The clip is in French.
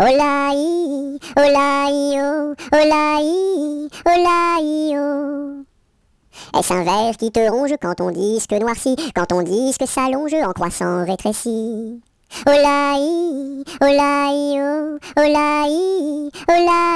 Olaï, olaï, oh, olaï, olaï, oh. Est-ce un verre qui te ronge quand ton disque noircit, quand ton disque s'allonge en croissant rétréci Olaï, olaï, oh, olaï, olaï.